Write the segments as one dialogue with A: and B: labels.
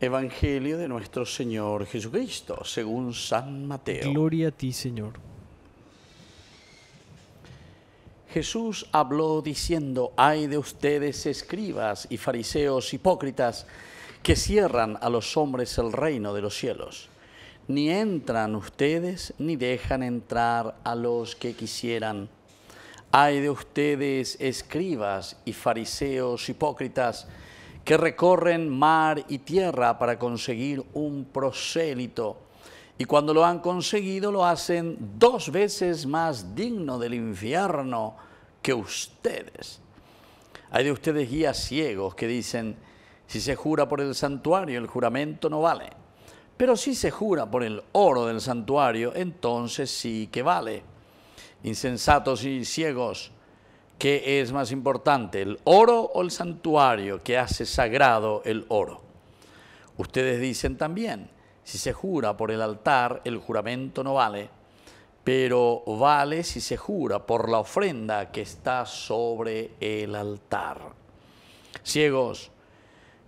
A: Evangelio de nuestro Señor Jesucristo, según San Mateo. Gloria a ti, Señor. Jesús habló diciendo, ay de ustedes escribas y fariseos hipócritas que cierran a los hombres el reino de los cielos. Ni entran ustedes ni dejan entrar a los que quisieran. Ay de ustedes escribas y fariseos hipócritas que recorren mar y tierra para conseguir un prosélito. Y cuando lo han conseguido lo hacen dos veces más digno del infierno que ustedes. Hay de ustedes guías ciegos que dicen, si se jura por el santuario, el juramento no vale. Pero si se jura por el oro del santuario, entonces sí que vale. Insensatos y ciegos, ¿Qué es más importante, el oro o el santuario que hace sagrado el oro? Ustedes dicen también, si se jura por el altar, el juramento no vale, pero vale si se jura por la ofrenda que está sobre el altar. Ciegos,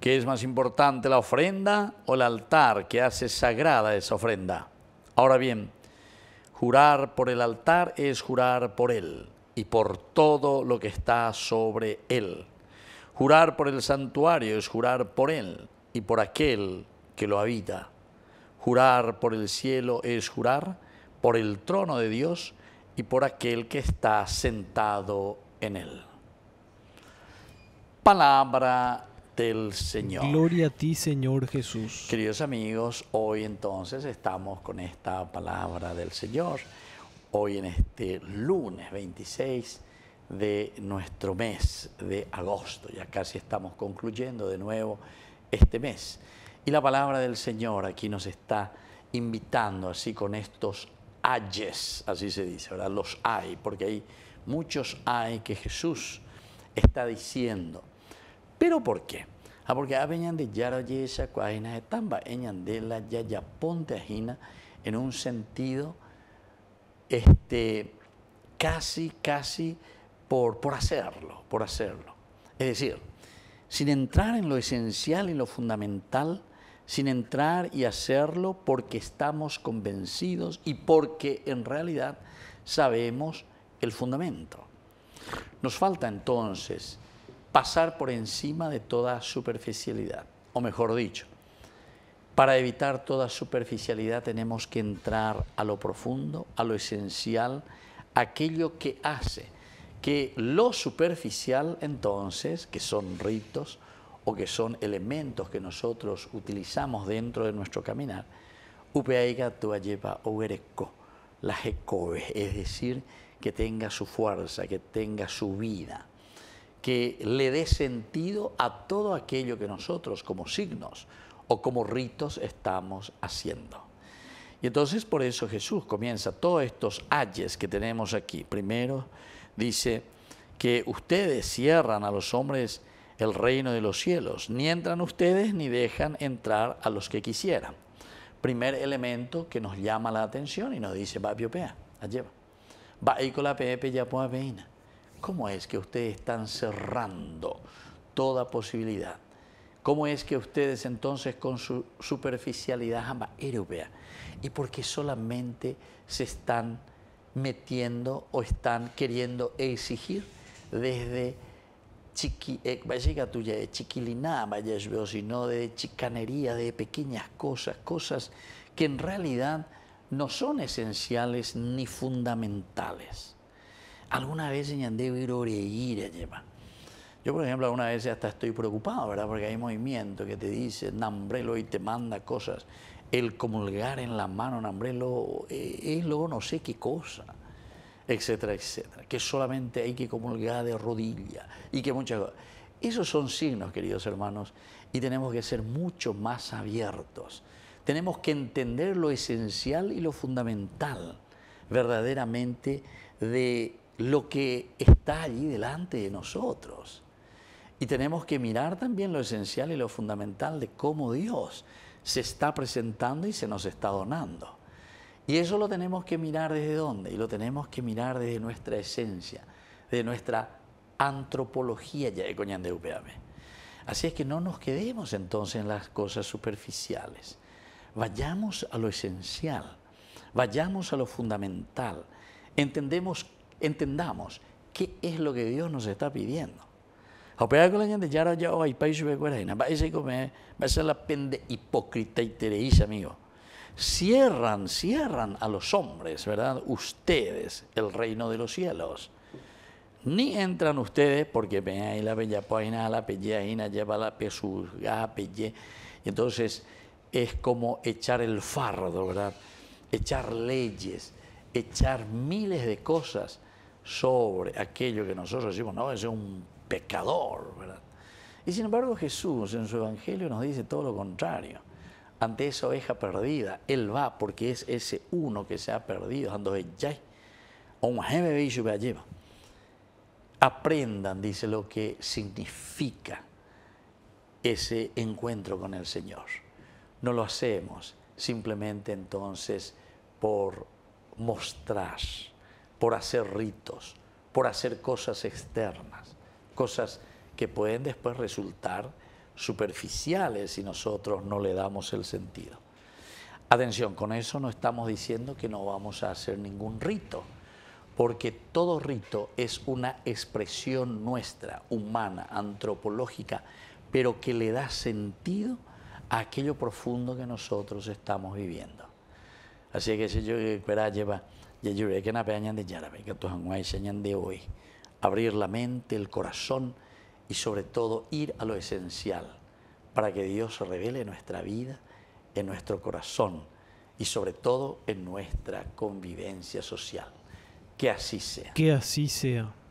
A: ¿qué es más importante, la ofrenda o el altar que hace sagrada esa ofrenda? Ahora bien, jurar por el altar es jurar por él y por todo lo que está sobre él. Jurar por el santuario es jurar por él y por aquel que lo habita. Jurar por el cielo es jurar por el trono de Dios y por aquel que está sentado en él. Palabra del Señor. Gloria a ti, Señor Jesús. Queridos amigos, hoy entonces estamos con esta palabra del Señor hoy en este lunes 26 de nuestro mes de agosto. Ya casi estamos concluyendo de nuevo este mes. Y la palabra del Señor aquí nos está invitando así con estos ayes, así se dice, ¿verdad? Los hay, porque hay muchos hay que Jesús está diciendo. ¿Pero por qué? Ah, porque apeñan de yarayesa, yesa de tamba, eñan de la yaya ponte en un sentido este, casi, casi por, por hacerlo, por hacerlo. Es decir, sin entrar en lo esencial y lo fundamental, sin entrar y hacerlo porque estamos convencidos y porque en realidad sabemos el fundamento. Nos falta entonces pasar por encima de toda superficialidad, o mejor dicho, para evitar toda superficialidad tenemos que entrar a lo profundo, a lo esencial, aquello que hace que lo superficial entonces, que son ritos o que son elementos que nosotros utilizamos dentro de nuestro caminar, lleva la es decir, que tenga su fuerza, que tenga su vida, que le dé sentido a todo aquello que nosotros como signos o como ritos estamos haciendo. Y entonces por eso Jesús comienza todos estos ayes que tenemos aquí. Primero dice que ustedes cierran a los hombres el reino de los cielos, ni entran ustedes ni dejan entrar a los que quisieran. Primer elemento que nos llama la atención y nos dice, va piopea, lleva. Va con la pepe ya pues, ¿Cómo es que ustedes están cerrando toda posibilidad? ¿Cómo es que ustedes entonces con su superficialidad jamás europea? ¿Y por qué solamente se están metiendo o están queriendo exigir desde chiqui, tuya eh, de sino de chicanería, de pequeñas cosas, cosas que en realidad no son esenciales ni fundamentales. Alguna vez en de ir llevar. Yo, por ejemplo, algunas vez hasta estoy preocupado, ¿verdad? Porque hay movimiento que te dice nambrelo y te manda cosas. El comulgar en la mano nambrelo e, es luego no sé qué cosa, etcétera, etcétera. Que solamente hay que comulgar de rodilla y que muchas cosas. Esos son signos, queridos hermanos, y tenemos que ser mucho más abiertos. Tenemos que entender lo esencial y lo fundamental verdaderamente de lo que está allí delante de nosotros. Y tenemos que mirar también lo esencial y lo fundamental de cómo Dios se está presentando y se nos está donando. Y eso lo tenemos que mirar desde dónde? Y lo tenemos que mirar desde nuestra esencia, de nuestra antropología ya de UPM Así es que no nos quedemos entonces en las cosas superficiales. Vayamos a lo esencial, vayamos a lo fundamental. Entendemos, entendamos qué es lo que Dios nos está pidiendo de gente yao ya país Va ese va ser la pende hipócrita y tereís, amigo. Cierran, cierran a los hombres, ¿verdad? Ustedes, el reino de los cielos. Ni entran ustedes porque ahí la bella poina, la pelleina, lleva la pesuga, pelle. Entonces es como echar el fardo, ¿verdad? Echar leyes, echar miles de cosas sobre aquello que nosotros decimos, no, es un pecador. ¿verdad? Y sin embargo Jesús en su Evangelio nos dice todo lo contrario. Ante esa oveja perdida, Él va porque es ese uno que se ha perdido. Aprendan, dice, lo que significa ese encuentro con el Señor. No lo hacemos simplemente entonces por mostrar, por hacer ritos, por hacer cosas externas cosas que pueden después resultar superficiales si nosotros no le damos el sentido. Atención, con eso no estamos diciendo que no vamos a hacer ningún rito, porque todo rito es una expresión nuestra, humana, antropológica, pero que le da sentido a aquello profundo que nosotros estamos viviendo. Así que si yo fuera lleva, ya que na de que de hoy abrir la mente, el corazón y sobre todo ir a lo esencial para que Dios revele nuestra vida, en nuestro corazón y sobre todo en nuestra convivencia social. Que así sea. Que así sea.